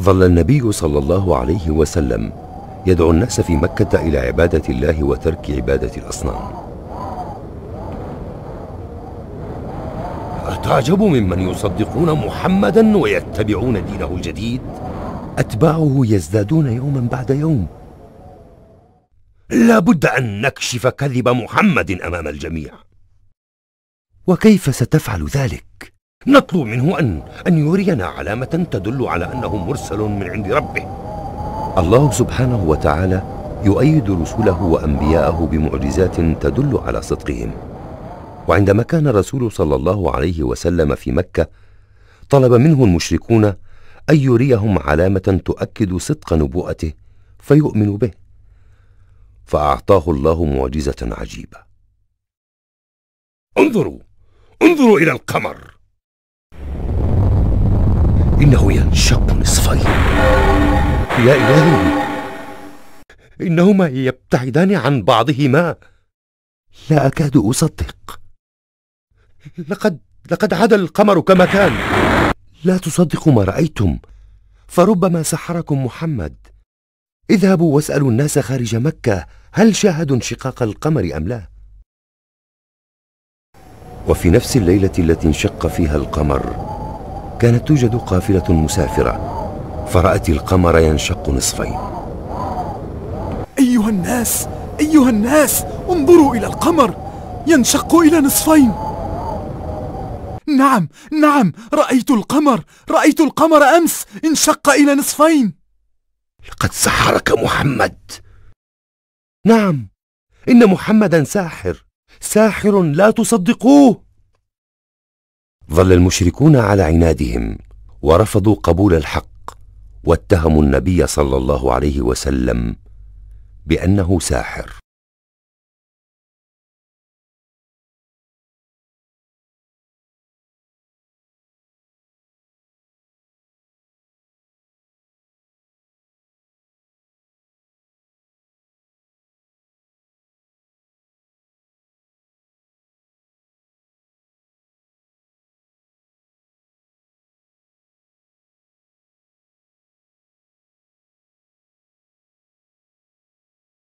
ظل النبي صلى الله عليه وسلم يدعو الناس في مكة إلى عبادة الله وترك عبادة الأصنام أتعجب ممن يصدقون محمدا ويتبعون دينه الجديد أتباعه يزدادون يوما بعد يوم لابد أن نكشف كذب محمد أمام الجميع وكيف ستفعل ذلك؟ نطلب منه أن أن يرينا علامة تدل على أنه مرسل من عند ربه الله سبحانه وتعالى يؤيد رسله وأنبياءه بمعجزات تدل على صدقهم وعندما كان الرسول صلى الله عليه وسلم في مكة طلب منه المشركون أن يريهم علامة تؤكد صدق نبوءته فيؤمن به فأعطاه الله معجزة عجيبة انظروا انظروا إلى القمر إنه ينشق نصفين يا إلهي إنهما يبتعدان عن بعضهما لا أكاد أصدق لقد لقد عاد القمر كما كان لا تصدقوا ما رأيتم فربما سحركم محمد اذهبوا واسألوا الناس خارج مكة هل شاهدوا انشقاق القمر أم لا وفي نفس الليلة التي انشق فيها القمر كانت توجد قافلة مسافرة فرأت القمر ينشق نصفين أيها الناس أيها الناس انظروا إلى القمر ينشق إلى نصفين نعم نعم رأيت القمر رأيت القمر أمس انشق إلى نصفين لقد سحرك محمد نعم إن محمدا ساحر ساحر لا تصدقوه ظل المشركون على عنادهم ورفضوا قبول الحق واتهموا النبي صلى الله عليه وسلم بانه ساحر